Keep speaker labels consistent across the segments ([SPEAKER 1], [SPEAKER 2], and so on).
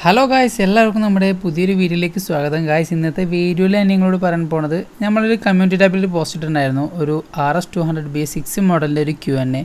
[SPEAKER 1] hello guys എല്ലാവർക്കും നമ്മുടെ പുതിയൊരു വീഡിയോയിലേക്ക് സ്വാഗതം ഗായ്സ് ഇന്നത്തെ വീഡിയോയിൽ ഞാൻ നിങ്ങളോട് പറയാൻ പോണത് നമ്മളൊരു കമ്മ്യൂണിറ്റി ടാബിൽ പോസ്റ്റ് ഇട്ടിട്ടുണ്ടായിരുന്നു ഒരു R S two hundred B six മോഡലിൻ്റെ ഒരു ക്യു എൻ എ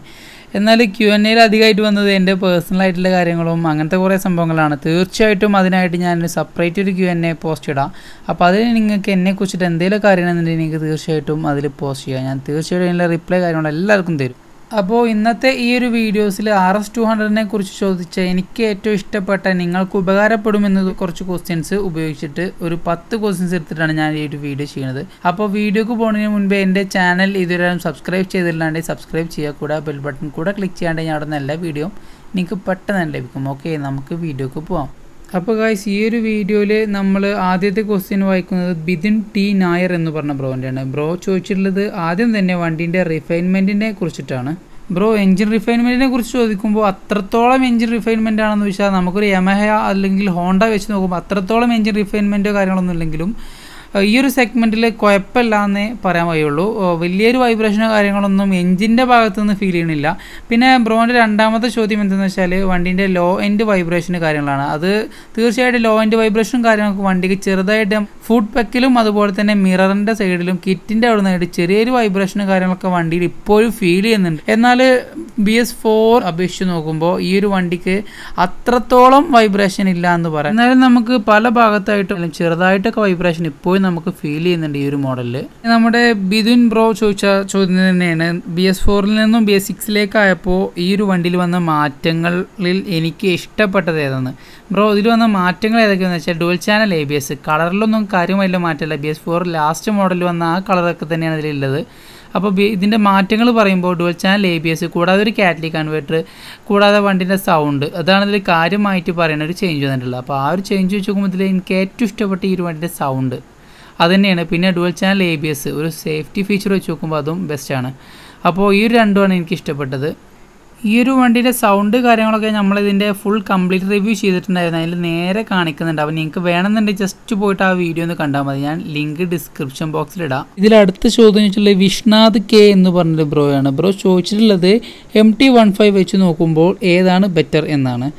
[SPEAKER 1] എന്നാൽ ക്യു എൻ എയിൽ അധികമായിട്ട് വന്നത് എൻ്റെ പേഴ്സണലായിട്ടുള്ള കാര്യങ്ങളും അങ്ങനത്തെ കുറേ സംഭവങ്ങളാണ് തീർച്ചയായിട്ടും അതിനായിട്ട് ഞാൻ സെപ്പറേറ്റ് ഒരു ക്യു എൻ എ പോസ്റ്റ് ഇടാം അപ്പോൾ അതിന് നിങ്ങൾക്ക് കുറിച്ചിട്ട് എന്തെങ്കിലും കാര്യമാണെന്നുണ്ടെങ്കിൽ നിങ്ങൾക്ക് തീർച്ചയായിട്ടും അതിൽ പോസ്റ്റ് ചെയ്യാം ഞാൻ തീർച്ചയായിട്ടും അതിൻ്റെ റിപ്ലൈ കാര്യങ്ങളെല്ലാവർക്കും തരും അപ്പോൾ ഇന്നത്തെ ഈ ഒരു വീഡിയോസിൽ ആർ എസ് ടു ഹൺഡ്രഡിനെ കുറിച്ച് ചോദിച്ച എനിക്ക് ഏറ്റവും ഇഷ്ടപ്പെട്ട നിങ്ങൾക്ക് ഉപകാരപ്പെടുമെന്ന് കുറച്ച് ക്വസ്റ്റ്യൻസ് ഉപയോഗിച്ചിട്ട് ഒരു പത്ത് ക്വസ്റ്റ്യൻസ് എടുത്തിട്ടാണ് ഞാൻ ഈ ഒരു വീഡിയോ ചെയ്യുന്നത് അപ്പോൾ വീഡിയോക്ക് പോകുന്നതിന് മുൻപേ എൻ്റെ ചാനൽ ഇതുവരെ സബ്സ്ക്രൈബ് ചെയ്തില്ലാണ്ട് സബ്സ്ക്രൈബ് ചെയ്യുക കൂടെ ബെൽ ബട്ടൺ കൂടെ ക്ലിക്ക് ചെയ്യാണ്ട് ഞാൻ അവിടെ നല്ല വീഡിയോ നിങ്ങൾക്ക് പെട്ടെന്ന് ലഭിക്കും ഓക്കെ നമുക്ക് വീഡിയോക്ക് പോവാം അപ്പോൾ ഗായ്സ് ഈ ഒരു വീഡിയോയിൽ നമ്മൾ ആദ്യത്തെ ക്വസ്റ്റ്യൻ വായിക്കുന്നത് ബിതിൻ ടി നായർ എന്ന് പറഞ്ഞ ബ്രോൻ്റെയാണ് ബ്രോ ചോദിച്ചിട്ടുള്ളത് ആദ്യം തന്നെ വണ്ടീൻ്റെ റിഫൈൻമെൻറ്റിനെ കുറിച്ചിട്ടാണ് ബ്രോ എഞ്ചിൻ റിഫൈൻമെൻറ്റിനെ കുറിച്ച് ചോദിക്കുമ്പോൾ അത്രത്തോളം എഞ്ചിൻ റിഫൈൻമെൻ്റ് ആണെന്ന് വെച്ചാൽ നമുക്കൊരു എമഹ അല്ലെങ്കിൽ ഹോണ്ട വെച്ച് നോക്കുമ്പോൾ അത്രത്തോളം എഞ്ചിൻ റിഫൈൻമെൻറ്റോ കാര്യങ്ങളൊന്നും ഇല്ലെങ്കിലും ഈ ഒരു സെഗ്മെൻറ്റിൽ കുഴപ്പമില്ല എന്ന് പറയാൻ കഴിയുള്ളൂ വലിയൊരു വൈബ്രേഷനോ കാര്യങ്ങളൊന്നും എഞ്ചിൻ്റെ ഭാഗത്തുനിന്ന് ഫീൽ ചെയ്യണില്ല പിന്നെ ബ്രോൻ്റെ രണ്ടാമത്തെ ചോദ്യം എന്താണെന്ന് വെച്ചാൽ വണ്ടീൻ്റെ ലോ എൻഡ് വൈബ്രേഷൻ കാര്യങ്ങളാണ് അത് തീർച്ചയായിട്ടും ലോ എൻഡ് വൈബ്രേഷനും കാര്യങ്ങൾക്ക് വണ്ടിക്ക് ചെറുതായിട്ട് ഫുഡ് പെക്കിലും അതുപോലെ തന്നെ മിററിന്റെ സൈഡിലും കിറ്റിന്റെ അവിടെ നിന്നായിട്ട് ചെറിയൊരു വൈബ്രേഷനും കാര്യങ്ങളൊക്കെ വണ്ടിയിൽ ഇപ്പോഴും ഫീൽ ചെയ്യുന്നുണ്ട് എന്നാൽ ബി എസ് ഫോർ അപേക്ഷിച്ച് നോക്കുമ്പോൾ ഈ ഒരു വണ്ടിക്ക് അത്രത്തോളം വൈബ്രേഷൻ ഇല്ല എന്ന് പറയാം എന്നാലും നമുക്ക് പല ഭാഗത്തായിട്ടും ചെറുതായിട്ടൊക്കെ വൈബ്രേഷൻ ഇപ്പോഴും നമുക്ക് ഫീൽ ചെയ്യുന്നുണ്ട് ഈ ഒരു മോഡലിൽ നമ്മുടെ ബിദുൻ ബ്രോ ചോദിച്ച ചോദ്യം തന്നെയാണ് ബി എസ് ഫോറിൽ നിന്നും ബി എസ് സിക്സിലേക്ക് ആയപ്പോൾ ഈ ഒരു വണ്ടിയിൽ വന്ന മാറ്റങ്ങളിൽ എനിക്ക് ഇഷ്ടപ്പെട്ടത് ഏതാണ് ബ്രോ ഇതിൽ വന്ന മാറ്റങ്ങൾ ഏതൊക്കെയാണെന്ന് വെച്ചാൽ dual channel A B S കളറിലൊന്നും കാര്യമായില്ല മാറ്റമില്ല B S four last model വന്ന ആ കളറൊക്കെ തന്നെയാണ് ഇതിലുള്ളത് അപ്പോൾ ഇതിൻ്റെ മാറ്റങ്ങൾ പറയുമ്പോൾ dual channel A B S കൂടാതെ ഒരു കാറ്റലി കൺവേർട്ടർ കൂടാതെ വണ്ടിൻ്റെ സൗണ്ട് അതാണ് ഇതിൽ കാര്യമായിട്ട് പറയുന്ന ഒരു ചേഞ്ച് വന്നിട്ടുള്ളത് അപ്പോൾ ആ ഒരു ചേഞ്ച് വെച്ച് നോക്കുമ്പോൾ ഇതിൽ എനിക്ക് ഏറ്റവും ഇഷ്ടപ്പെട്ട ഈ ഒരു വണ്ടിൻ്റെ സൗണ്ട് അതുതന്നെയാണ് പിന്നെ dual channel A B S ഒരു സേഫ്റ്റി ഫീച്ചർ വെച്ച് നോക്കുമ്പോൾ അതും ബെസ്റ്റാണ് അപ്പോൾ ഈ ഒരു രണ്ടുമാണ് എനിക്ക് ഇഷ്ടപ്പെട്ടത് ഈ ഒരു വണ്ടിയുടെ സൗണ്ട് കാര്യങ്ങളൊക്കെ നമ്മളിതിൻ്റെ ഫുൾ കംപ്ലീറ്റ് റിവ്യൂ ചെയ്തിട്ടുണ്ടായിരുന്നു അതിൽ നേരെ കാണിക്കുന്നുണ്ട് അപ്പോൾ നിങ്ങൾക്ക് വേണമെന്നുണ്ടെങ്കിൽ ജസ്റ്റ് പോയിട്ട് ആ വീഡിയോ ഒന്ന് കണ്ടാൽ മതി ഞാൻ ലിങ്ക് ഡിസ്ക്രിപ്ഷൻ ബോക്സിൽ ഇടാം ഇതിൽ അടുത്ത ചോദ്യം വെച്ചിട്ടുള്ളത് വിഷ്ണാഥ് കെ എന്ന് പറഞ്ഞൊരു ബ്രോ ആണ് ബ്രോ ചോദിച്ചിട്ടുള്ളത് എം ടി വൺ ഫൈവ് വെച്ച് നോക്കുമ്പോൾ ഏതാണ് ബെറ്റർ എന്നാണ്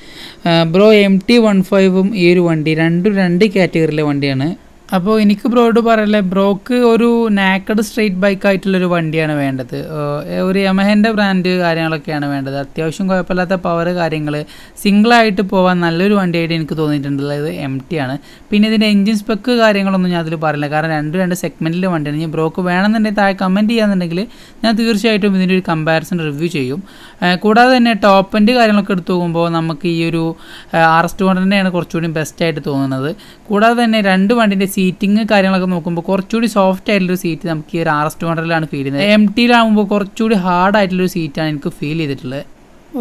[SPEAKER 1] ബ്രോ എം ടി വൺ ഫൈവും ഈ ഒരു വണ്ടി രണ്ടും രണ്ട് കാറ്റഗറിയിലെ വണ്ടിയാണ് അപ്പോൾ എനിക്ക് ബ്രോയോട് പറയല്ലേ ബ്രോക്ക് ഒരു നാക്കഡ് സ്ട്രെയിറ്റ് ബൈക്ക് ആയിട്ടുള്ളൊരു വണ്ടിയാണ് വേണ്ടത് ഒരു യമഹൻ്റെ ബ്രാൻഡ് കാര്യങ്ങളൊക്കെയാണ് വേണ്ടത് അത്യാവശ്യം കുഴപ്പമില്ലാത്ത പവർ കാര്യങ്ങൾ സിംഗിളായിട്ട് പോകാൻ നല്ലൊരു വണ്ടിയായിട്ട് എനിക്ക് തോന്നിയിട്ടുണ്ടല്ലോ ഇത് എം ടി ആണ് പിന്നെ ഇതിൻ്റെ എഞ്ചിൻ സ്പെക്ക് കാര്യങ്ങളൊന്നും ഞാൻ അതിൽ പറയില്ല കാരണം രണ്ട് രണ്ട് സെഗ്മെൻറ്റിലെ വണ്ടിയാണ് ഇനി ബ്രോക്ക് വേണമെന്നുണ്ടെങ്കിൽ താഴെ കമൻറ്റ് ചെയ്യാന്നുണ്ടെങ്കിൽ ഞാൻ തീർച്ചയായിട്ടും ഇതിൻ്റെ ഒരു കമ്പാരിസൺ റിവ്യൂ ചെയ്യും കൂടാതെ തന്നെ ടോപ്പ് എൻഡ് കാര്യങ്ങളൊക്കെ എടുത്ത് നോക്കുമ്പോൾ നമുക്ക് ഈ ഒരു ആർ എസ് ടു ഹൺഡ്രഡിനെയാണ് കുറച്ചുകൂടി ബെസ്റ്റായിട്ട് തോന്നുന്നത് കൂടാതെ തന്നെ രണ്ട് വണ്ടിൻ്റെ സി സീറ്റിംഗ് കാര്യങ്ങളൊക്കെ നോക്കുമ്പോൾ കുറച്ചുകൂടി സോഫ്റ്റ് ആയിട്ടുള്ളൊരു സീറ്റ് നമുക്ക് ഈ ഒരു ആർ എസ് ടു ഹൺഡ്രഡിലാണ് ഫീൽ ചെയ്യുന്നത് എം ടിയിലാകുമ്പോൾ കുറച്ചുകൂടി ഹാർഡ് ആയിട്ടുള്ളൊരു സീറ്റാണ് എനിക്ക് ഫീൽ ചെയ്തിട്ടുള്ളത്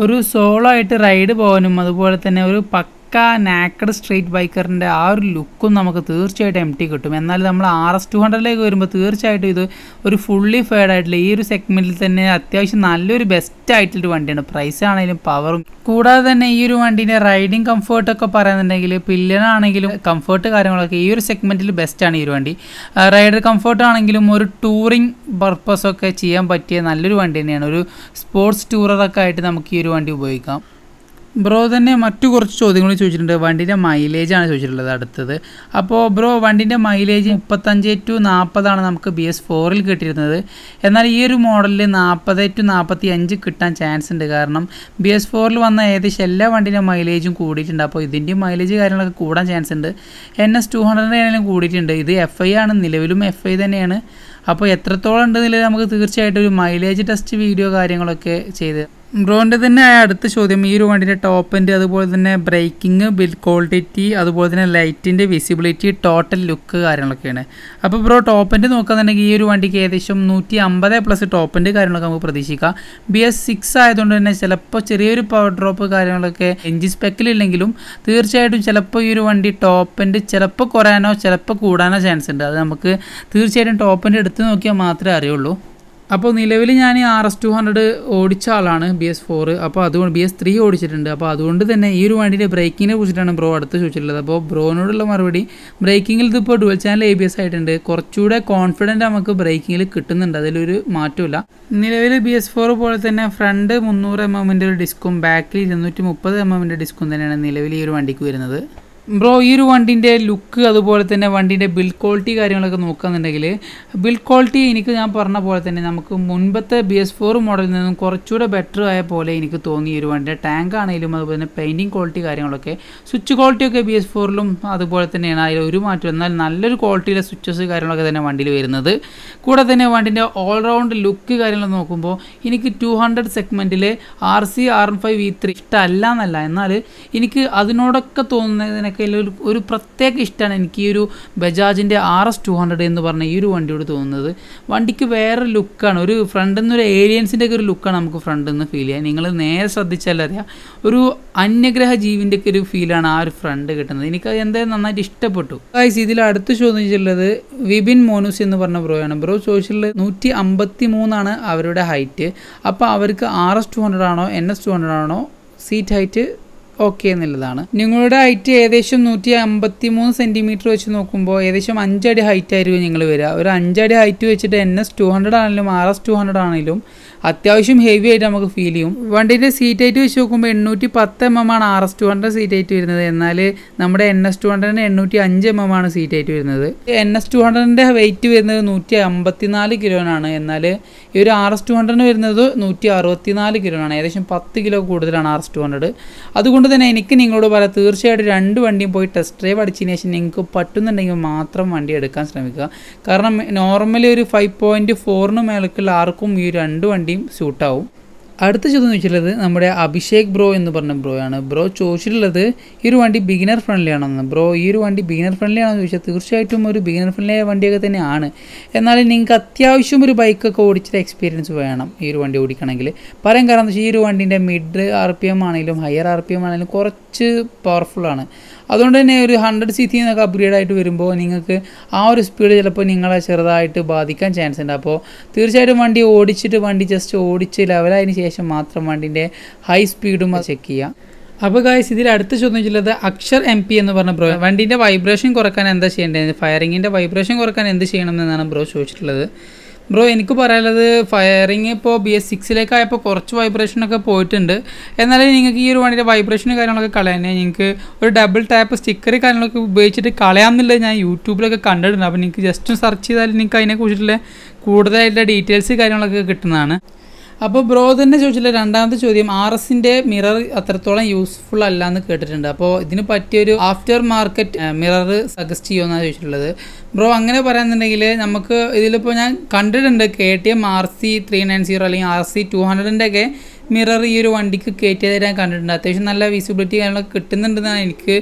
[SPEAKER 1] ഒരു സോളോ ആയിട്ട് റൈഡ് പോകാനും അതുപോലെ തന്നെ ഒരു പക്ക പക്ക നാക്കഡ് സ്ട്രീറ്റ് ബൈക്കറിൻ്റെ ആ ഒരു ലുക്കും നമുക്ക് തീർച്ചയായിട്ടും എം ടി കിട്ടും എന്നാൽ നമ്മൾ ആർ എസ് ടു ഹൺഡ്രഡിലേക്ക് വരുമ്പോൾ തീർച്ചയായിട്ടും ഇത് ഒരു ഫുള്ളി ഫേഡ് ആയിട്ടുള്ള ഈ ഒരു സെഗ്മെൻറ്റിൽ തന്നെ അത്യാവശ്യം നല്ലൊരു ബെസ്റ്റ് ആയിട്ടുള്ളൊരു വണ്ടിയാണ് പ്രൈസ് ആണെങ്കിലും പവറും കൂടാതെ തന്നെ ഈ ഒരു വണ്ടീൻ്റെ റൈഡിങ് കംഫേർട്ടൊക്കെ പറയുന്നുണ്ടെങ്കിൽ പില്ലനാണെങ്കിലും കംഫേർട്ട് കാര്യങ്ങളൊക്കെ ഈ ഒരു സെഗ്മെൻറ്റിൽ ബെസ്റ്റാണ് ഈ ഒരു വണ്ടി റൈഡർ കംഫേർട്ട് ആണെങ്കിലും ഒരു ടൂറിങ് പർപ്പസൊക്കെ ചെയ്യാൻ പറ്റിയ നല്ലൊരു വണ്ടി തന്നെയാണ് ഒരു സ്പോർട്സ് ഒക്കെ ആയിട്ട് നമുക്ക് ഈ ഒരു വണ്ടി ഉപയോഗിക്കാം ബ്രോ തന്നെ മറ്റു കുറച്ച് ചോദ്യങ്ങൾ ചോദിച്ചിട്ടുണ്ട് വണ്ടിൻ്റെ ആണ് ചോദിച്ചിട്ടുള്ളത് അടുത്തത് അപ്പോൾ ബ്രോ വണ്ടിൻ്റെ മൈലേജ് മുപ്പത്തഞ്ച് ടു നാൽപ്പതാണ് നമുക്ക് ബി എസ് ഫോറിൽ കിട്ടിയിരുന്നത് എന്നാൽ ഈ ഒരു മോഡലിൽ നാൽപ്പത് ടു നാൽപ്പത്തി അഞ്ച് കിട്ടാൻ ചാൻസ് ഉണ്ട് കാരണം ബി എസ് ഫോറിൽ വന്ന ഏകദേശം എല്ലാ വണ്ടിൻ്റെ മൈലേജും കൂടിയിട്ടുണ്ട് അപ്പോൾ ഇതിൻ്റെ മൈലേജ് കാര്യങ്ങളൊക്കെ കൂടാൻ ചാൻസ് ഉണ്ട് എൻ എസ് ടു ഹൺഡ്രഡിൻ്റെ ആണെങ്കിലും കൂടിയിട്ടുണ്ട് ഇത് എഫ് ഐ ആണ് നിലവിലും എഫ് ഐ തന്നെയാണ് അപ്പോൾ എത്രത്തോളം ഉണ്ടെന്നില്ല നമുക്ക് തീർച്ചയായിട്ടും ഒരു മൈലേജ് ടെസ്റ്റ് വീഡിയോ കാര്യങ്ങളൊക്കെ ചെയ്ത് ബ്രോൻ്റെ തന്നെ അടുത്ത ചോദ്യം ഈ ഒരു വണ്ടിൻ്റെ ടോപ്പ് എൻഡ് അതുപോലെ തന്നെ ബ്രേക്കിംഗ് ബിൽഡ് ക്വാളിറ്റി അതുപോലെ തന്നെ ലൈറ്റിൻ്റെ വിസിബിലിറ്റി ടോട്ടൽ ലുക്ക് കാര്യങ്ങളൊക്കെയാണ് അപ്പോൾ ബ്രോ ടോപ്പ് എൻഡ് നോക്കുകയാണെന്നുണ്ടെങ്കിൽ ഈ ഒരു വണ്ടിക്ക് ഏകദേശം നൂറ്റി അമ്പത് പ്ലസ് ടോപ്പ് എൻഡ് കാര്യങ്ങളൊക്കെ നമുക്ക് പ്രതീക്ഷിക്കാം ബി എസ് സിക്സ് ആയതുകൊണ്ട് തന്നെ ചിലപ്പോൾ ചെറിയൊരു പവർ ഡ്രോപ്പ് കാര്യങ്ങളൊക്കെ എഞ്ചിൻ സ്പെക്കിലില്ലെങ്കിലും തീർച്ചയായിട്ടും ചിലപ്പോൾ ഈ ഒരു വണ്ടി ടോപ്പ് എൻഡ് ചിലപ്പോൾ കുറയാനോ ചിലപ്പോൾ കൂടാനോ ചാൻസ് ഉണ്ട് അത് നമുക്ക് തീർച്ചയായിട്ടും ടോപ്പ് എൻഡ് എടുത്ത് നോക്കിയാൽ മാത്രമേ അറിയുള്ളൂ അപ്പോൾ നിലവിൽ ഞാൻ ആർ എസ് ടു ഹൺഡ്രഡ് ഓടിച്ച ആളാണ് ബി എസ് ഫോർ അപ്പോൾ അതുകൊണ്ട് ബി എസ് ത്രീ ഓടിച്ചിട്ടുണ്ട് അപ്പോൾ അതുകൊണ്ട് തന്നെ ഈ ഒരു വണ്ടിയുടെ ബ്രേക്കിങ്ങിനെ കുറിച്ചിട്ടാണ് ബ്രോ അടുത്ത് ചോദിച്ചിട്ടുള്ളത് അപ്പോൾ ബ്രോനോടുള്ള മറുപടി ബ്രേക്കിങ്ങിൽ ഇതിപ്പോൾ dual channel A B S ആയിട്ടുണ്ട് കുറച്ചുകൂടെ കോൺഫിഡൻറ്റ് നമുക്ക് ബ്രേക്കിങ്ങിൽ കിട്ടുന്നുണ്ട് അതിലൊരു മാറ്റമില്ല നിലവിൽ ബി എസ് ഫോർ പോലെ തന്നെ ഫ്രണ്ട് മുന്നൂറ് എം എമ്മിൻ്റെ ഒരു ഡിസ്കും ബാക്കിൽ ഇരുന്നൂറ്റി മുപ്പത് എം എമ്മിൻ്റെ ഡിസ്കും തന്നെയാണ് നിലവിൽ ഈ ഒരു വണ്ടിക്ക് വരുന്നത് ബ്രോ ഈ ഒരു വണ്ടിൻ്റെ ലുക്ക് അതുപോലെ തന്നെ വണ്ടിൻ്റെ ബിൽഡ് ക്വാളിറ്റി കാര്യങ്ങളൊക്കെ നോക്കുകയെന്നുണ്ടെങ്കിൽ ബിൽഡ് ക്വാളിറ്റി എനിക്ക് ഞാൻ പറഞ്ഞ പോലെ തന്നെ നമുക്ക് മുൻപത്തെ ബി എസ് ഫോർ മോഡലിൽ നിന്നും കുറച്ചുകൂടെ ബെറ്റർ ആയ പോലെ എനിക്ക് തോന്നി ഈ ഒരു വണ്ടി ടാങ്ക് ആണെങ്കിലും അതുപോലെ തന്നെ പെയിൻറ്റിങ് ക്വാളിറ്റി കാര്യങ്ങളൊക്കെ സ്വിച്ച് ക്വാളിറ്റിയൊക്കെ ബി എസ് ഫോറിലും അതുപോലെ തന്നെയാണ് അതിൽ ഒരു മാറ്റം എന്നാൽ നല്ലൊരു ക്വാളിറ്റിയിലെ സ്വിച്ചസ് കാര്യങ്ങളൊക്കെ തന്നെ വണ്ടിയിൽ വരുന്നത് കൂടെ തന്നെ വണ്ടിൻ്റെ ഓൾറൗണ്ട് ലുക്ക് കാര്യങ്ങൾ നോക്കുമ്പോൾ എനിക്ക് ടു ഹൺഡ്രഡ് സെഗ്മെൻറ്റിൽ R C R five V three ഇഷ്ടമല്ല എന്നല്ല എന്നാൽ എനിക്ക് അതിനോടൊക്കെ തോന്നുന്നതിനെ അതിനൊക്കെ ഒരു ഒരു പ്രത്യേക ഇഷ്ടമാണ് എനിക്ക് ഈ ഒരു ബജാജിൻ്റെ ആർ എസ് ടു ഹൺഡ്രഡ് എന്ന് പറഞ്ഞ ഈ ഒരു വണ്ടിയോട് തോന്നുന്നത് വണ്ടിക്ക് വേറെ ലുക്കാണ് ഒരു ഫ്രണ്ടിൽ നിന്ന് ഒരു ഏലിയൻസിൻ്റെ ഒക്കെ ഒരു ലുക്കാണ് നമുക്ക് ഫ്രണ്ടിൽ നിന്ന് ഫീൽ ചെയ്യുക നിങ്ങൾ നേരെ ശ്രദ്ധിച്ചാലറിയാം ഒരു അന്യഗ്രഹ ജീവിൻ്റെ ഒക്കെ ഒരു ഫീലാണ് ആ ഒരു ഫ്രണ്ട് കിട്ടുന്നത് എനിക്ക് എന്തായാലും നന്നായിട്ട് ഇഷ്ടപ്പെട്ടു ഗൈസ് ഇതിൽ അടുത്ത് ചോദിച്ചിട്ടുള്ളത് വിബിൻ മോനൂസ് എന്ന് പറഞ്ഞ ബ്രോയാണ് ബ്രോ ചോദിച്ചിട്ടുള്ളത് നൂറ്റി അമ്പത്തി മൂന്നാണ് അവരുടെ ഹൈറ്റ് അപ്പോൾ അവർക്ക് ആർ എസ് ടു ഹൺഡ്രഡ് ആണോ എൻ എസ് ടു ഹൺഡ്രഡ് ആണോ സീറ്റ് ഹൈറ്റ് ഓക്കെ എന്നുള്ളതാണ് നിങ്ങളുടെ ഹൈറ്റ് ഏകദേശം നൂറ്റി അമ്പത്തി മൂന്ന് സെന്റിമീറ്റർ വെച്ച് നോക്കുമ്പോൾ ഏകദേശം അഞ്ചടി ഹൈറ്റ് ആയിരിക്കും നിങ്ങൾ വരിക ഒരു അഞ്ചടി ഹൈറ്റ് വെച്ചിട്ട് എൻ എസ് ടു ഹൺഡ്രഡ് ആണെങ്കിലും ആർ എസ് ടു ഹൺഡ്രഡ് ആണെങ്കിലും അത്യാവശ്യം ഹെവി ആയിട്ട് നമുക്ക് ഫീൽ ചെയ്യും വണ്ടിൻ്റെ സീറ്റ് ഹൈറ്റ് വെച്ച് നോക്കുമ്പോൾ എണ്ണൂറ്റി പത്ത് എം എം ആണ് R S two hundred seat ആയിട്ട് വരുന്നത് എന്നാൽ നമ്മുടെ എൻ എസ് ടു ഹൺഡ്രഡിന് എണ്ണൂറ്റി അഞ്ച് എം എം ആണ് സീറ്റ് ആയിട്ട് വരുന്നത് എൻ എസ് ടു ഹൺഡ്രഡിൻ്റെ വെയിറ്റ് വരുന്നത് നൂറ്റി അമ്പത്തി നാല് കിലോനാണ് എന്നാൽ ഈ ഒരു ആർ എസ് ടു ഹൺഡ്രഡിന് വരുന്നത് നൂറ്റി അറുപത്തി നാല് കിലോ ആണ് ഏകദേശം പത്ത് കിലോ കൂടുതലാണ് ആർ എസ് ടു ഹൺഡ്രഡ് അതുകൊണ്ട് തന്നെ എനിക്ക് നിങ്ങളോട് പറയാം തീർച്ചയായിട്ടും രണ്ട് വണ്ടിയും പോയി ടെസ്റ്റ് ഡ്രൈവ് അടിച്ചതിന് ശേഷം നിങ്ങൾക്ക് പറ്റുന്നുണ്ടെങ്കിൽ മാത്രം വണ്ടി എടുക്കാൻ ശ്രമിക്കുക കാരണം നോർമലി ഒരു ഫൈവ് പോയിൻറ്റ് ഫോറിന് മേലേക്കുള്ള ആർക്കും ഈ രണ്ട് വണ്ടിയും സ്യൂട്ടാവും അടുത്ത ചോദ്യം ചോദിച്ചിട്ടുള്ളത് നമ്മുടെ അഭിഷേക് ബ്രോ എന്ന് പറഞ്ഞ ബ്രോ ആണ് ബ്രോ ചോദിച്ചിട്ടുള്ളത് ഈ ഒരു വണ്ടി ബിഗിനർ ഫ്രണ്ട്ലി ആണെന്ന് ബ്രോ ഈ ഒരു വണ്ടി ബിഗിനർ ഫ്രണ്ട്ലി ആണെന്ന് ചോദിച്ചാൽ തീർച്ചയായിട്ടും ഒരു ബിഗിനർ ഫ്രണ്ട്ലി ആയ വണ്ടിയൊക്കെ തന്നെയാണ് എന്നാൽ നിങ്ങൾക്ക് അത്യാവശ്യം ഒരു ബൈക്കൊക്കെ ഓടിച്ചിട്ട് എക്സ്പീരിയൻസ് വേണം ഈ ഒരു വണ്ടി ഓടിക്കണമെങ്കിൽ പറയാൻ കാരണം എന്താ വെച്ചാൽ ഈ ഒരു വണ്ടിൻ്റെ മിഡ് ആർ പി എം ആണെങ്കിലും ഹയർ ആർ പി എം ആണെങ്കിലും കുറച്ച് പവർഫുള്ളാണ് അതുകൊണ്ട് തന്നെ ഒരു ഹൺഡ്രഡ് സി സി എന്നൊക്കെ അപ്ഗ്രേഡ് ആയിട്ട് വരുമ്പോൾ നിങ്ങൾക്ക് ആ ഒരു സ്പീഡ് ചിലപ്പോൾ നിങ്ങളെ ചെറുതായിട്ട് ബാധിക്കാൻ ചാൻസ് ഉണ്ട് അപ്പോൾ തീർച്ചയായിട്ടും വണ്ടി ഓടിച്ചിട്ട് വണ്ടി ജസ്റ്റ് ഓടിച്ച് ലെവലായതിനു ശേഷം മാത്രം വണ്ടിൻ്റെ ഹൈ സ്പീഡും ചെക്ക് ചെയ്യാം അപ്പോൾ ഗായ്സ് ഇതിൽ അടുത്ത ചോദ്യം ചെയ്യുന്നത് അക്ഷർ എം പി എന്ന് പറഞ്ഞ ബ്രോ വണ്ടിൻ്റെ വൈബ്രേഷൻ കുറക്കാൻ എന്താ ചെയ്യേണ്ടത് ഫയറിങ്ങിൻ്റെ വൈബ്രേഷൻ കുറക്കാൻ എന്ത് ചെയ്യണം എന്നാണ് ബ്രോ ചോദിച്ചിട്ടുള്ളത് ബ്രോ എനിക്ക് പറയാനുള്ളത് ഫയറിങ് ഇപ്പോൾ ബി എസ് സിക്സിലേക്കായപ്പോൾ കുറച്ച് വൈബ്രേഷനൊക്കെ പോയിട്ടുണ്ട് എന്നാലും നിങ്ങൾക്ക് ഈ ഒരു വണ്ടിയുടെ വൈബ്രേഷനും കാര്യങ്ങളൊക്കെ കളയാൻ നിങ്ങൾക്ക് ഒരു ഡബിൾ ടാപ്പ് സ്റ്റിക്കർ കാര്യങ്ങളൊക്കെ ഉപയോഗിച്ചിട്ട് കളയാമെന്നുള്ളത് ഞാൻ യൂട്യൂബിലൊക്കെ കണ്ടിട്ടുണ്ട് അപ്പോൾ നിങ്ങൾക്ക് ജസ്റ്റ് സെർച്ച് ചെയ്താൽ നിങ്ങൾക്ക് അതിനെക്കുറിച്ചിട്ടുള്ള കൂടുതലായിട്ടുള്ള ഡീറ്റെയിൽസ് കാര്യങ്ങളൊക്കെ കിട്ടുന്നതാണ് അപ്പോൾ ബ്രോ തന്നെ ചോദിച്ചില്ല രണ്ടാമത്തെ ചോദ്യം ആർ എസിൻ്റെ മിറർ അത്രത്തോളം യൂസ്ഫുൾ അല്ല എന്ന് കേട്ടിട്ടുണ്ട് അപ്പോൾ ഇതിന് പറ്റിയൊരു ആഫ്റ്റർ മാർക്കറ്റ് മിറർ സജസ്റ്റ് ചെയ്യുമെന്നാണ് ചോദിച്ചിട്ടുള്ളത് ബ്രോ അങ്ങനെ പറയുന്നുണ്ടെങ്കിൽ നമുക്ക് ഇതിലിപ്പോൾ ഞാൻ കണ്ടിട്ടുണ്ട് K T M R C three nine zero അല്ലെങ്കിൽ ആർ സി ടു ഹൺഡ്രഡിൻ്റെ ഒക്കെ മിറർ ഈ ഒരു വണ്ടിക്ക് കയറ്റിയത് ഞാൻ കണ്ടിട്ടുണ്ട് അത്യാവശ്യം നല്ല വിസിബിലിറ്റി കാര്യങ്ങളൊക്കെ കിട്ടുന്നുണ്ടെന്നാണ് എനിക്ക്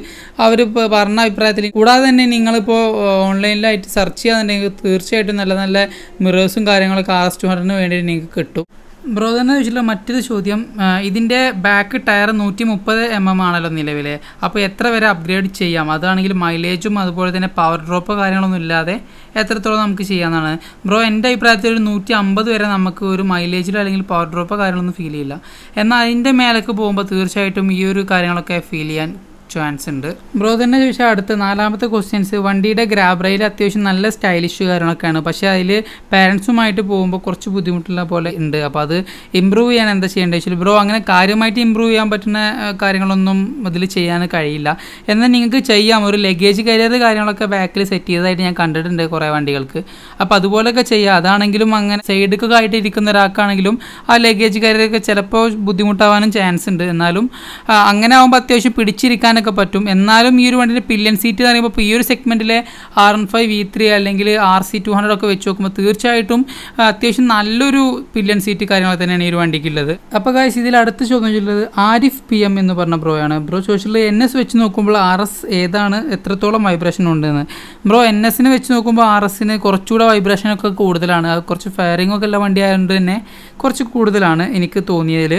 [SPEAKER 1] അവർ പറഞ്ഞ അഭിപ്രായത്തിൽ കൂടാതെ തന്നെ നിങ്ങളിപ്പോൾ ഓൺലൈനിലായിട്ട് സെർച്ച് ചെയ്യാന്നുണ്ടെങ്കിൽ തീർച്ചയായിട്ടും നല്ല നല്ല മിറേഴ്സും കാര്യങ്ങളൊക്കെ ആർ എസ് ടു ഹൺഡ്രഡിന് വേണ്ടി നിങ്ങൾക്ക് കിട്ടും ബ്രോ തന്നെ ചോദിച്ചിട്ടുള്ള മറ്റൊരു ചോദ്യം ഇതിൻ്റെ ബാക്ക് ടയർ നൂറ്റി മുപ്പത് എം എം ആണല്ലോ നിലവിൽ അപ്പോൾ എത്ര വരെ അപ്ഗ്രേഡ് ചെയ്യാം അതാണെങ്കിൽ മൈലേജും അതുപോലെ തന്നെ പവർ ഡ്രോപ്പ് കാര്യങ്ങളൊന്നും ഇല്ലാതെ എത്രത്തോളം നമുക്ക് ചെയ്യാമെന്നാണ് ബ്രോ എൻ്റെ അഭിപ്രായത്തിൽ ഒരു നൂറ്റി അമ്പത് വരെ നമുക്ക് ഒരു മൈലേജിലോ അല്ലെങ്കിൽ പവർ ഡ്രോപ്പ് കാര്യങ്ങളൊന്നും ഫീൽ ചെയ്യില്ല എന്നാൽ അതിൻ്റെ മേലേക്ക് പോകുമ്പോൾ തീർച്ചയായിട്ടും ഈ ഒരു കാര്യങ്ങളൊക്കെ ഫീൽ ചെയ്യാൻ ചാൻസ് ഉണ്ട് ബ്രോ തന്നെ ചോദിച്ചാൽ അടുത്ത നാലാമത്തെ ക്വസ്റ്റ്യൻസ് വണ്ടിയുടെ ഗ്രാബ്രയിൽ അത്യാവശ്യം നല്ല സ്റ്റൈലിഷ് കാര്യങ്ങളൊക്കെയാണ് പക്ഷേ അതിൽ പാരൻസുമായിട്ട് പോകുമ്പോൾ കുറച്ച് ബുദ്ധിമുട്ടുള്ള പോലെ ഉണ്ട് അപ്പോൾ അത് ഇമ്പ്രൂവ് ചെയ്യാൻ എന്താ ചെയ്യേണ്ടത് വെച്ചാൽ ബ്രോ അങ്ങനെ കാര്യമായിട്ട് ഇമ്പ്രൂവ് ചെയ്യാൻ പറ്റുന്ന കാര്യങ്ങളൊന്നും ഇതിൽ ചെയ്യാൻ കഴിയില്ല എന്നാൽ നിങ്ങൾക്ക് ചെയ്യാം ഒരു ലഗേജ് കരിയർ കാര്യങ്ങളൊക്കെ ബാക്കിൽ സെറ്റ് ചെയ്തതായിട്ട് ഞാൻ കണ്ടിട്ടുണ്ട് കുറേ വണ്ടികൾക്ക് അപ്പോൾ അതുപോലെയൊക്കെ ചെയ്യുക അതാണെങ്കിലും അങ്ങനെ സൈഡൊക്കെ ആയിട്ട് ഇരിക്കുന്ന ഒരാൾക്കാണെങ്കിലും ആ ലഗേജ് കരിയറൊക്കെ ചിലപ്പോൾ ബുദ്ധിമുട്ടാവാനും ചാൻസ് ഉണ്ട് എന്നാലും അങ്ങനെ ആകുമ്പോൾ അത്യാവശ്യം പിടിച്ചിരിക്കാൻ എടുക്കാനൊക്കെ പറ്റും എന്നാലും ഈ ഒരു വണ്ടിൻ്റെ പില്യൻ സീറ്റ് എന്ന് പറയുമ്പോൾ ഇപ്പോൾ ഈ ഒരു സെഗ്മെൻറ്റിലെ R N five V three അല്ലെങ്കിൽ ആർ സി ടു ഹൺഡ്രഡ് ഒക്കെ വെച്ച് നോക്കുമ്പോൾ തീർച്ചയായിട്ടും അത്യാവശ്യം നല്ലൊരു പില്യൻ സീറ്റ് കാര്യങ്ങൾ തന്നെയാണ് ഈ ഒരു വണ്ടിക്കുള്ളത് അപ്പോൾ കാശ് ഇതിൽ അടുത്ത ചോദ്യം ചോദിച്ചിട്ടുള്ളത് ആരിഫ് പി എം എന്ന് പറഞ്ഞ ബ്രോ ആണ് ബ്രോ ചോദിച്ചിട്ട് എൻ എസ് വെച്ച് നോക്കുമ്പോൾ ആർ എസ് ഏതാണ് എത്രത്തോളം വൈബ്രേഷൻ ഉണ്ടെന്ന് ബ്രോ എൻ എസിന് വെച്ച് നോക്കുമ്പോൾ ആർ എസിന് കുറച്ചുകൂടെ ഒക്കെ കൂടുതലാണ് കുറച്ച് ഫയറിംഗ് ഒക്കെ ഉള്ള വണ്ടി ആയതുകൊണ്ട് തന്നെ കുറച്ച് കൂടുതലാണ് എനിക്ക് തോന്നിയതിൽ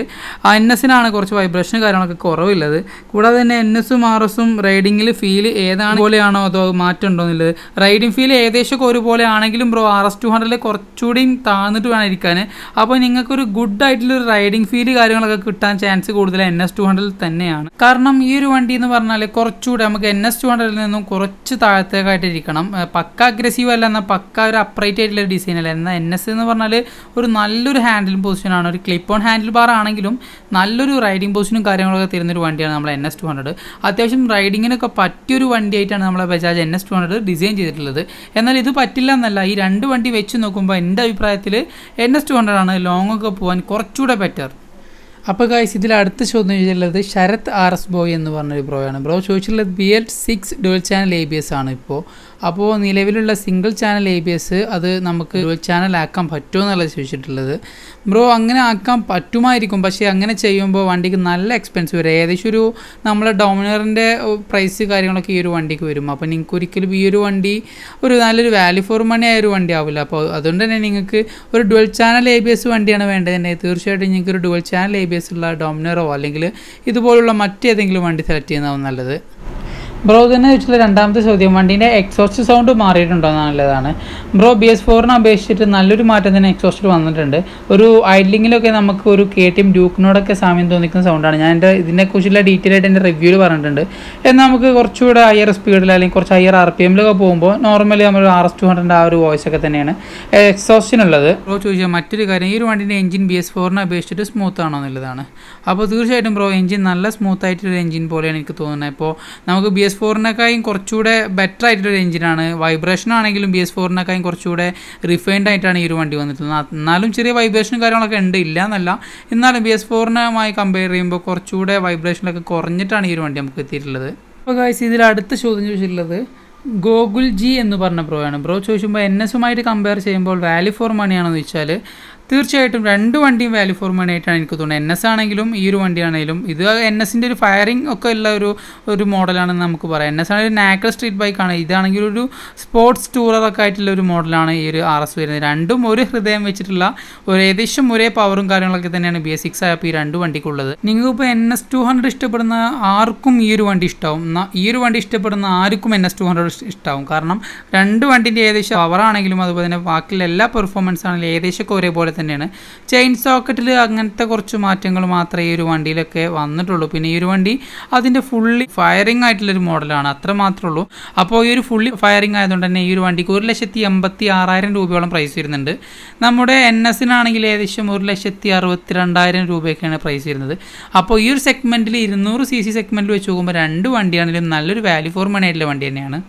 [SPEAKER 1] ആ എൻ എസിനാണ് കുറച്ച് വൈബ്രേഷൻ കാര്യങ്ങളൊക്കെ കുറവുള്ളത് കൂടാതെ തന്നെ എൻ എസ് എസും ആർ എസും റൈഡിങ്ങിൽ ഫീൽ ഏതാണ് പോലെയാണോ അതോ മാറ്റം ഉണ്ടോ എന്നുള്ളത് റൈഡിങ് ഫീൽ ഏകദേശമൊക്കെ ഒരുപോലെ ആണെങ്കിലും ബ്രോ ആർ എസ് ടു ഹൺഡ്രഡിൽ കുറച്ചുകൂടി താഴ്ന്നിട്ട് വേണം ഇരിക്കാൻ അപ്പോൾ നിങ്ങൾക്കൊരു ഗുഡ് ആയിട്ടുള്ളൊരു റൈഡിങ് ഫീല് കാര്യങ്ങളൊക്കെ കിട്ടാൻ ചാൻസ് കൂടുതൽ എൻ എസ് ടു ഹൺഡ്രഡിൽ തന്നെയാണ് കാരണം ഈ ഒരു വണ്ടി എന്ന് പറഞ്ഞാൽ കുറച്ചുകൂടി നമുക്ക് എൻ എസ് ടു ഹൺഡ്രഡിൽ നിന്നും കുറച്ച് താഴത്തേക്കായിട്ട് ഇരിക്കണം പക്ക അഗ്രസീവ് അല്ല എന്നാൽ പക്ക ഒരു അപ്രൈറ്റ് ആയിട്ടുള്ള ഒരു ഡിസൈൻ അല്ല എന്നാൽ എൻ എസ് എന്ന് പറഞ്ഞാൽ ഒരു നല്ലൊരു ഹാൻഡിലിംഗ് പൊസിഷനാണ് ഒരു ക്ലിപ്പ് ഓൺ ഹാൻഡിൽ ബാർ ആണെങ്കിലും നല്ലൊരു റൈഡിംഗ് പൊസിഷനും കാര്യങ്ങളൊക്കെ തരുന്നൊരു വണ്ടിയാണ് നമ്മൾ എൻ എസ് ടു ഹൺഡ്രഡ് അത്യാവശ്യം റൈഡിങ്ങിനൊക്കെ പറ്റിയൊരു വണ്ടിയായിട്ടാണ് നമ്മളെ Bajaj N S two hundred design ചെയ്തിട്ടുള്ളത് എന്നാൽ ഇത് പറ്റില്ല എന്നല്ല ഈ രണ്ട് വണ്ടി വെച്ച് നോക്കുമ്പോൾ എൻ്റെ അഭിപ്രായത്തിൽ എൻ എസ് ടു ഹൺഡ്രഡ് ആണ് ലോങ് ഒക്കെ പോകാൻ കുറച്ചുകൂടെ ബെറ്റർ അപ്പോൾ ഗായ്സ് ഇതിൽ അടുത്ത ചോദ്യം ചോദിച്ചിട്ടുള്ളത് ശരത് ആർ എസ് ബോയ് എന്ന് പറഞ്ഞൊരു ബ്രോയാണ് ബ്രോ ചോദിച്ചിട്ടുള്ളത് B L six dual channel A B S ആണ് ഇപ്പോൾ അപ്പോൾ നിലവിലുള്ള single channel A B S അത് നമുക്ക് ഡുവൽ ചാനൽ ആക്കാൻ പറ്റുമോ എന്നുള്ളത് ചോദിച്ചിട്ടുള്ളത് ബ്രോ അങ്ങനെ ആക്കാൻ പറ്റുമായിരിക്കും പക്ഷേ അങ്ങനെ ചെയ്യുമ്പോൾ വണ്ടിക്ക് നല്ല എക്സ്പെൻസ് വരും ഏകദേശം ഒരു നമ്മളെ ഡോമിനറിൻ്റെ പ്രൈസ് കാര്യങ്ങളൊക്കെ ഈ ഒരു വണ്ടിക്ക് വരും അപ്പോൾ നിങ്ങൾക്ക് ഒരിക്കലും ഈ ഒരു വണ്ടി ഒരു നല്ലൊരു വാല്യൂ ഫോർ മണി ആയ ഒരു വണ്ടി ആവില്ല അപ്പോൾ അതുകൊണ്ട് തന്നെ നിങ്ങൾക്ക് ഒരു dual channel A B S വണ്ടിയാണ് തന്നെ തീർച്ചയായിട്ടും നിങ്ങൾക്ക് ഒരു dual channel A B S ഉള്ള ഡോമിനറോ അല്ലെങ്കിൽ ഇതുപോലുള്ള മറ്റേതെങ്കിലും വണ്ടി സെലക്ട് ചെയ്യുന്നതാവും നല്ലത് ബ്രോ തന്നെ വെച്ചിട്ടുള്ള രണ്ടാമത്തെ ചോദ്യം വണ്ടീൻ്റെ എക്സോസ്റ്റ് സൗണ്ട് മാറിയിട്ടുണ്ടോ എന്നുള്ളതാണ് ബ്രോ ബി എസ് ഫോറിനെ അപേക്ഷിച്ചിട്ട് നല്ലൊരു മാറ്റം തന്നെ എക്സോസ്റ്റിൽ വന്നിട്ടുണ്ട് ഒരു ഐഡ്ലിങ്ങിലൊക്കെ നമുക്ക് ഒരു കെ ടി എം ഡ്യൂക്കിനോടൊക്കെ സാമ്യം തോന്നിക്കുന്ന സൗണ്ടാണ് ഞാൻ എൻ്റെ ഇതിനെക്കുറിച്ചുള്ള ഡീറ്റെയിൽ ആയിട്ട് എൻ്റെ റിവ്യൂവിൽ പറഞ്ഞിട്ടുണ്ട് എന്നാൽ നമുക്ക് കുറച്ചുകൂടെ ഹയർ സ്പീഡിൽ അല്ലെങ്കിൽ കുറച്ച് ഹയർ ആർ പി എമ്മിലൊക്കെ പോകുമ്പോൾ നോർമലി നമ്മൾ ആർ എസ് ടു ഹൺഡ്രഡ് ആ ഒരു വോയിസ് ഒക്കെ തന്നെയാണ് എക്സോസ്റ്റിനുള്ളത് ബ്രോ ചോദിച്ചാൽ മറ്റൊരു കാര്യം ഈ ഒരു വണ്ടീൻ്റെ എഞ്ചിൻ ബി എസ് ഫോറിനെ അപേക്ഷിച്ചിട്ട് സ്മൂത്ത് ആണോ എന്നുള്ളതാണ് അപ്പോൾ തീർച്ചയായിട്ടും ബ്രോ എഞ്ചിൻ നല്ല സ്മൂത്ത് ആയിട്ടൊരു എഞ്ചിൻ പോലെയാണ് എനിക്ക് തോന്നുന്നത് ഇപ്പോൾ നമുക്ക് ബി എസ് ഫോറിനേക്കായും കുറച്ചുകൂടെ ബെറ്റർ ആയിട്ടുള്ള എഞ്ചിനാണ് വൈബ്രേഷൻ ആണെങ്കിലും ബി എസ് ഫോറിനേക്കായും കുറച്ചുകൂടെ റിഫൈൻഡ് ആയിട്ടാണ് ഈ ഒരു വണ്ടി വന്നിട്ടുള്ളത് എന്നാലും ചെറിയ വൈബ്രേഷനും കാര്യങ്ങളൊക്കെ ഉണ്ട് ഇല്ല എന്നല്ല എന്നാലും ബി എസ് ഫോറിനുമായി കമ്പയർ ചെയ്യുമ്പോൾ കുറച്ചുകൂടെ വൈബ്രേഷനൊക്കെ കുറഞ്ഞിട്ടാണ് ഈ ഒരു വണ്ടി നമുക്ക് എത്തിയിട്ടുള്ളത് അപ്പോൾ ഗൈസ് ഇതിൽ അടുത്ത ചോദ്യം ചോദിച്ചിട്ടുള്ളത് ഗോകുൽ ജി എന്ന് പറഞ്ഞ ബ്രോയാണ് ബ്രോ ചോദിക്കുമ്പോൾ എൻ എസുമായിട്ട് കമ്പയർ ചെയ്യുമ്പോൾ വാല്യൂ ഫോർ മണിയാണെന്ന് വെച്ചാൽ തീർച്ചയായിട്ടും രണ്ട് വണ്ടിയും വാല്യൂ ഫോർ മണി ആയിട്ടാണ് എനിക്ക് തോന്നുന്നത് എൻ എസ് ആണെങ്കിലും ഈ ഒരു വണ്ടിയാണെങ്കിലും ഇത് എൻ എസിൻ്റെ ഒരു ഫയറിംഗ് ഒക്കെ ഉള്ള ഒരു ഒരു മോഡലാണെന്ന് നമുക്ക് പറയാം എൻ എസ് ആണെങ്കിൽ നാക്കൽ സ്ട്രീറ്റ് ബൈക്കാണ് ഇതാണെങ്കിൽ ഒരു സ്പോർട്സ് ഒക്കെ ആയിട്ടുള്ള ഒരു മോഡലാണ് ഈ ഒരു ആർ എസ് വരുന്നത് രണ്ടും ഒരു ഹൃദയം വെച്ചിട്ടുള്ള ഒരു ഏകദേശം ഒരേ പവറും കാര്യങ്ങളൊക്കെ തന്നെയാണ് ബി എസ് സിക്സ് ആയപ്പോൾ ഈ രണ്ട് വണ്ടിക്കുള്ളത് നിങ്ങൾക്കിപ്പോൾ എൻ എസ് ടു ഹൺഡ്രഡ് ഇഷ്ടപ്പെടുന്ന ആർക്കും ഈ ഒരു വണ്ടി ഇഷ്ടമാവും ഈ ഒരു വണ്ടി ഇഷ്ടപ്പെടുന്ന ആർക്കും എൻ എസ് ടു ഹൺഡ്രഡ് ഇഷ്ടമാവും കാരണം രണ്ട് വണ്ടിൻ്റെ ഏകദേശം പവറാണെങ്കിലും അതുപോലെ തന്നെ ബാക്കിയുള്ള എല്ലാ പെർഫോമൻസ് ആണെങ്കിലും ഏകദേശം ഒക്കെ ഒരേപോലെ തന്നെയാണ് ചെയിൻ സോക്കറ്റിൽ അങ്ങനത്തെ കുറച്ച് മാറ്റങ്ങൾ മാത്രമേ ഈ ഒരു വണ്ടിയിലൊക്കെ വന്നിട്ടുള്ളൂ പിന്നെ ഈ ഒരു വണ്ടി അതിൻ്റെ ഫുള്ളി ഫയറിംഗ് ആയിട്ടുള്ളൊരു മോഡലാണ് അത്ര മാത്രമേ ഉള്ളൂ അപ്പോൾ ഈ ഒരു ഫുള്ളി ഫയറിംഗ് ആയതുകൊണ്ട് തന്നെ ഈ ഒരു വണ്ടിക്ക് ഒരു ലക്ഷത്തി എൺപത്തി ആറായിരം രൂപയോളം പ്രൈസ് വരുന്നുണ്ട് നമ്മുടെ എൻ എസിനാണെങ്കിൽ ഏകദേശം ഒരു ലക്ഷത്തി അറുപത്തി രണ്ടായിരം രൂപയൊക്കെയാണ് പ്രൈസ് വരുന്നത് അപ്പോൾ ഈ ഒരു സെഗ്മെൻറ്റിൽ ഇരുന്നൂറ് സി സി സെഗ്മെൻറ്റിൽ വെച്ച് നോക്കുമ്പോൾ രണ്ട് വണ്ടിയാണെങ്കിലും നല്ലൊരു വാല്യൂ ഫോർ മണി ആയിട്ടുള്ള വണ്ടി തന്നെയാണ്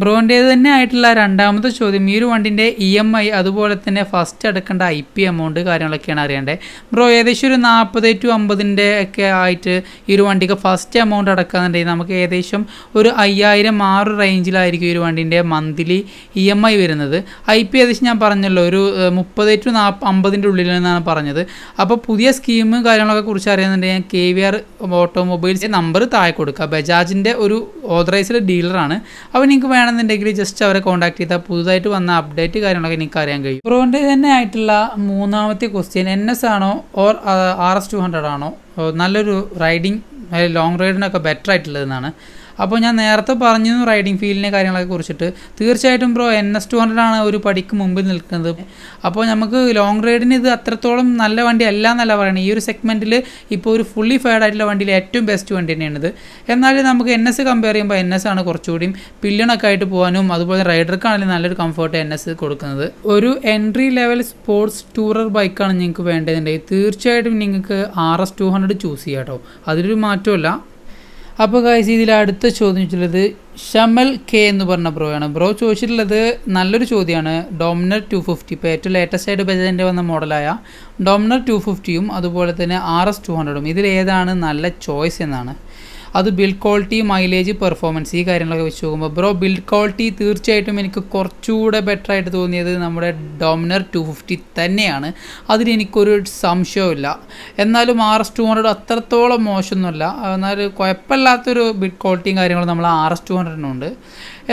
[SPEAKER 1] ബ്രോൻ്റേത് തന്നെ ആയിട്ടുള്ള രണ്ടാമത്തെ ചോദ്യം ഈ ഒരു വണ്ടിൻ്റെ ഇ എം ഐ അതുപോലെ തന്നെ ഫസ്റ്റ് അടക്കേണ്ട ഐ പി എമൗണ്ട് കാര്യങ്ങളൊക്കെയാണ് അറിയേണ്ടത് ബ്രോ ഏകദേശം ഒരു നാൽപ്പത് ടു അമ്പതിൻ്റെ ഒക്കെ ആയിട്ട് ഈ ഒരു വണ്ടിക്ക് ഫസ്റ്റ് എമൗണ്ട് അടക്കാന്നുണ്ടെങ്കിൽ നമുക്ക് ഏകദേശം ഒരു അയ്യായിരം ആറ് റേഞ്ചിലായിരിക്കും ഈ ഒരു വണ്ടിൻ്റെ മന്ത്ലി ഇ എം ഐ വരുന്നത് ഐ പി ഏകദേശം ഞാൻ പറഞ്ഞല്ലോ ഒരു മുപ്പത് ടു നാൽപ്പ അമ്പതിൻ്റെ ഉള്ളിൽ നിന്നാണ് പറഞ്ഞത് അപ്പോൾ പുതിയ സ്കീം കാര്യങ്ങളൊക്കെ കുറിച്ച് അറിയാന്നുണ്ടെങ്കിൽ ഞാൻ കെ വി ആർ ഓട്ടോമൊബൈൽസിൻ്റെ നമ്പർ താഴെ കൊടുക്കുക ബജാജിൻ്റെ ഒരു ഓതറൈസ്ഡ് ഡീലറാണ് അപ്പോൾ നിങ്ങൾക്ക് വേണം ആണെന്നുണ്ടെങ്കിൽ ജസ്റ്റ് അവരെ കോൺടാക്ട് ചെയ്താൽ പുതുതായിട്ട് വന്ന അപ്ഡേറ്റ് കാര്യങ്ങളൊക്കെ എനിക്ക് അറിയാൻ കഴിയും പ്രോൻ്റെ തന്നെ ആയിട്ടുള്ള മൂന്നാമത്തെ ക്വസ്റ്റ്യൻ എൻ എസ് ആണോ or R S two hundred ആണോ നല്ലൊരു റൈഡിങ് ലോങ് റൈഡിനൊക്കെ ബെറ്റർ ആയിട്ടുള്ളതെന്നാണ് അപ്പോൾ ഞാൻ നേരത്തെ പറഞ്ഞു റൈഡിംഗ് ഫീൽഡിനെ കാര്യങ്ങളൊക്കെ കുറിച്ചിട്ട് തീർച്ചയായിട്ടും bro N S two hundred ആണ് ഒരു പടിക്ക് മുമ്പിൽ നിൽക്കുന്നത് അപ്പോൾ നമുക്ക് ലോങ് റൈഡിന് ഇത് അത്രത്തോളം നല്ല വണ്ടി അല്ല എന്നല്ല പറയുന്നത് ഈ ഒരു സെഗ്മെൻറ്റിൽ ഇപ്പോൾ ഒരു ഫുള്ളി ഫെയർഡ് ആയിട്ടുള്ള വണ്ടിയിൽ ഏറ്റവും ബെസ്റ്റ് വണ്ടി തന്നെയാണിത് എന്നാൽ നമുക്ക് എൻ എസ് കമ്പയർ ചെയ്യുമ്പോൾ എൻ എസ് ആണ് കുറച്ചുകൂടിയും പില്ലണൊക്കെ ആയിട്ട് പോകാനും അതുപോലെ റൈഡർക്കാണെങ്കിലും നല്ലൊരു കംഫർട്ട് എൻ എസ് കൊടുക്കുന്നത് ഒരു എൻട്രി ലെവൽ സ്പോർട്സ് ടൂറർ ബൈക്കാണ് നിങ്ങൾക്ക് വേണ്ടതുണ്ടെങ്കിൽ തീർച്ചയായിട്ടും നിങ്ങൾക്ക് R S two hundred choose ചെയ്യാം കേട്ടോ അതിലൊരു മാറ്റമല്ല അപ്പോൾ കാശ് ഇതിൽ അടുത്ത ചോദ്യം ചോദിച്ചിട്ടുള്ളത് ഷമൽ കെ എന്ന് പറഞ്ഞ ബ്രോ ആണ് ബ്രോ ചോദിച്ചിട്ടുള്ളത് നല്ലൊരു ചോദ്യമാണ് ഡോമിനർ ടു ഫിഫ്റ്റി ഇപ്പോൾ ഏറ്റവും ലേറ്റസ്റ്റ് ആയിട്ട് ബജറ്റിൻ്റെ വന്ന മോഡലായ ഡോമിനർ ടു ഫിഫ്റ്റിയും അതുപോലെ തന്നെ ആർ എസ് ടു ഹൺഡ്രഡും ഇതിൽ ഏതാണ് നല്ല ചോയ്സ് എന്നാണ് അത് ബിൽഡ് ക്വാളിറ്റി മൈലേജ് പെർഫോമൻസ് ഈ കാര്യങ്ങളൊക്കെ വെച്ച് നോക്കുമ്പോൾ ബ്രോ ബിൽഡ് ക്വാളിറ്റി തീർച്ചയായിട്ടും എനിക്ക് കുറച്ചുകൂടെ ബെറ്റർ ആയിട്ട് തോന്നിയത് നമ്മുടെ ഡോമിനർ ടു ഫിഫ്റ്റി തന്നെയാണ് അതിലെനിക്കൊരു സംശയമില്ല എന്നാലും ആർ എസ് ടു ഹൺഡ്രഡ് അത്രത്തോളം മോശമൊന്നുമില്ല എന്നാൽ കുഴപ്പമില്ലാത്തൊരു ബിൽഡ് ക്വാളിറ്റിയും കാര്യങ്ങളും നമ്മൾ ആർ എസ് ടു ഹൺഡ്രഡിനുണ്ട്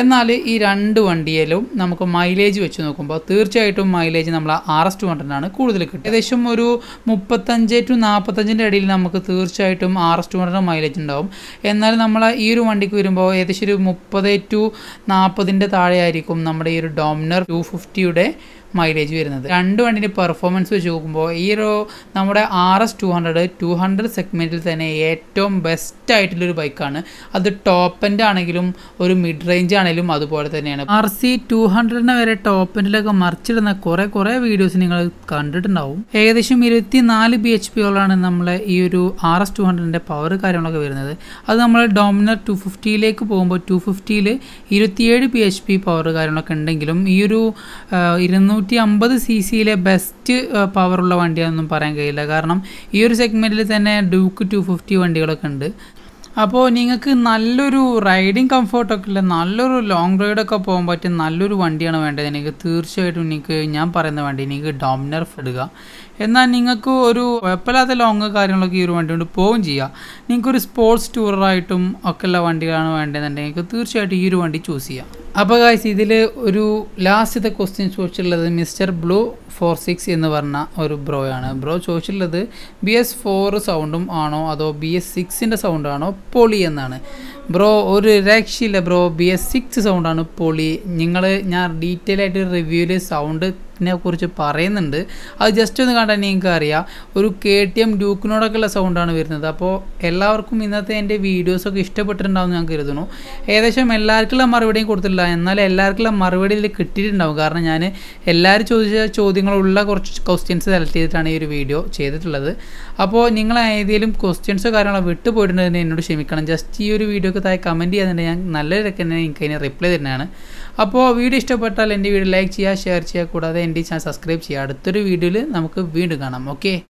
[SPEAKER 1] എന്നാൽ ഈ രണ്ട് വണ്ടിയിലും നമുക്ക് മൈലേജ് വെച്ച് നോക്കുമ്പോൾ തീർച്ചയായിട്ടും മൈലേജ് നമ്മൾ ആർ എസ് ടു ഹൺഡ്രഡാണ് കൂടുതൽ കിട്ടുക ഏകദേശം ഒരു മുപ്പത്തഞ്ച് ടു നാൽപ്പത്തഞ്ചിൻ്റെ ഇടയിൽ നമുക്ക് തീർച്ചയായിട്ടും R S two hundred mileage ഉണ്ടാവും എന്നാൽ നമ്മൾ ഈ ഒരു വണ്ടിക്ക് വരുമ്പോൾ ഏകദേശം ഒരു മുപ്പത് ടു നാൽപ്പതിൻ്റെ താഴെയായിരിക്കും നമ്മുടെ ഈ ഒരു ഡോമിനർ ടു ഫിഫ്റ്റിയുടെ മൈലേജ് വരുന്നത് രണ്ട് വണ്ടിൻ്റെ പെർഫോമൻസ് വെച്ച് നോക്കുമ്പോൾ ഈ ഒരു നമ്മുടെ R S two hundred two hundred സെഗ്മെൻറ്റിൽ തന്നെ ഏറ്റവും ബെസ്റ്റ് ആയിട്ടുള്ളൊരു ബൈക്കാണ് അത് ടോപ്പ് എൻഡ് ആണെങ്കിലും ഒരു മിഡ് റേഞ്ച് ആണെങ്കിലും അതുപോലെ തന്നെയാണ് ആർ സി ടു ഹൺഡ്രഡിന് വരെ ടോപ്പ് എൻഡിലൊക്കെ മറിച്ചിടുന്ന കുറേ കുറേ വീഡിയോസ് നിങ്ങൾ കണ്ടിട്ടുണ്ടാവും ഏകദേശം ഇരുപത്തി നാല് ബി എച്ച് പിയോളാണ് നമ്മളെ ഈ ഒരു ആർ എസ് ടു ഹൺഡ്രഡിൻ്റെ പവർ കാര്യങ്ങളൊക്കെ വരുന്നത് അത് നമ്മൾ ഡോമിനർ ടു ഫിഫ്റ്റിയിലേക്ക് പോകുമ്പോൾ ടു ഫിഫ്റ്റിയിൽ ഇരുപത്തിയേഴ് ബി എച്ച് പി പവർ കാര്യങ്ങളൊക്കെ ഉണ്ടെങ്കിലും ഈ ഒരു ഇരുന്നൂറ്റി നൂറ്റി അമ്പത് സി സിയിലെ ബെസ്റ്റ് പവറുള്ള വണ്ടിയാണെന്നൊന്നും പറയാൻ കഴിയില്ല കാരണം ഈ ഒരു സെഗ്മെൻറ്റിൽ തന്നെ ഡ്യൂക്ക് ടു ഫിഫ്റ്റി വണ്ടികളൊക്കെ ഉണ്ട് അപ്പോൾ നിങ്ങൾക്ക് നല്ലൊരു റൈഡിങ് കംഫർട്ടൊക്കെ ഇല്ല നല്ലൊരു ലോങ് റൈഡൊക്കെ പോകാൻ പറ്റിയ നല്ലൊരു വണ്ടിയാണ് വേണ്ടത് എനിക്ക് തീർച്ചയായിട്ടും എനിക്ക് ഞാൻ പറയുന്ന വണ്ടി എനിക്ക് ഡോമിനർ ഇടുക എന്നാൽ നിങ്ങൾക്ക് ഒരു കുഴപ്പമില്ലാത്ത ലോങ് കാര്യങ്ങളൊക്കെ ഈ ഒരു വണ്ടി കൊണ്ട് പോവുകയും ചെയ്യാം നിങ്ങൾക്കൊരു സ്പോർട്സ് ടൂറായിട്ടും ഉള്ള വണ്ടികളാണ് വേണ്ടതെന്നുണ്ടെങ്കിൽ നിങ്ങൾക്ക് തീർച്ചയായിട്ടും ഈ ഒരു വണ്ടി ചൂസ് ചെയ്യാം അപ്പോൾ ഗായ്സ് ഇതിൽ ഒരു ലാസ്റ്റത്തെ ക്വസ്റ്റ്യൻ ചോദിച്ചിട്ടുള്ളത് മിസ്റ്റർ ബ്ലൂ ഫോർ സിക്സ് എന്ന് പറഞ്ഞ ഒരു ബ്രോ ആണ് ബ്രോ ചോദിച്ചിട്ടുള്ളത് ബി എസ് ഫോർ സൗണ്ടും ആണോ അതോ ബി എസ് സിക്സിൻ്റെ സൗണ്ടാണോ പൊളി എന്നാണ് ബ്രോ ഒരു രക്ഷയില്ല ബ്രോ ബി എസ് സിക്സ് സൗണ്ടാണ് പൊളി നിങ്ങൾ ഞാൻ ഡീറ്റെയിൽ ആയിട്ട് റിവ്യൂവിൽ സൗണ്ട് കുറിച്ച് പറയുന്നുണ്ട് അത് ജസ്റ്റ് ഒന്ന് കണ്ടാൽ നിങ്ങൾക്ക് അറിയാം ഒരു കെ ടി എം ഡ്യൂക്കിനോടൊക്കെയുള്ള സൗണ്ടാണ് വരുന്നത് അപ്പോൾ എല്ലാവർക്കും ഇന്നത്തെ എൻ്റെ വീഡിയോസൊക്കെ ഇഷ്ടപ്പെട്ടിട്ടുണ്ടാവും ഞാൻ കരുതുന്നു ഏകദേശം എല്ലാവർക്കുള്ള മറുപടിയും കൊടുത്തിട്ടില്ല എന്നാൽ എല്ലാവർക്കുള്ള മറുപടി ഇതിൽ കിട്ടിയിട്ടുണ്ടാവും കാരണം ഞാൻ എല്ലാവരും ചോദിച്ച ചോദ്യങ്ങളുള്ള കുറച്ച് ക്വസ്റ്റ്യൻസ് സെലക്ട് ചെയ്തിട്ടാണ് ഈ ഒരു വീഡിയോ ചെയ്തിട്ടുള്ളത് അപ്പോൾ നിങ്ങൾ ഏതെങ്കിലും ക്വസ്റ്റ്യൻസോ കാര്യങ്ങളോ വിട്ടുപോയിട്ടുണ്ടെങ്കിൽ എന്നോട് ക്ഷമിക്കണം ജസ്റ്റ് ഈ ഒരു വീഡിയോക്ക് താഴെ കമൻറ്റ് ചെയ്യാൻ ഞാൻ നല്ലൊരു തന്നെ എനിക്ക് അതിന് റിപ്ലൈ തരുന്നതാണ് അപ്പോൾ വീഡിയോ ഇഷ്ടപ്പെട്ടാൽ എൻ്റെ വീഡിയോ ലൈക്ക് ചെയ്യുക ഷെയർ ചെയ്യുക കൂടാതെ എൻ്റെ ചാനൽ സബ്സ്ക്രൈബ് ചെയ്യുക അടുത്തൊരു വീഡിയോയിൽ നമുക്ക് വീണ്ടും കാണാം ഓക്കെ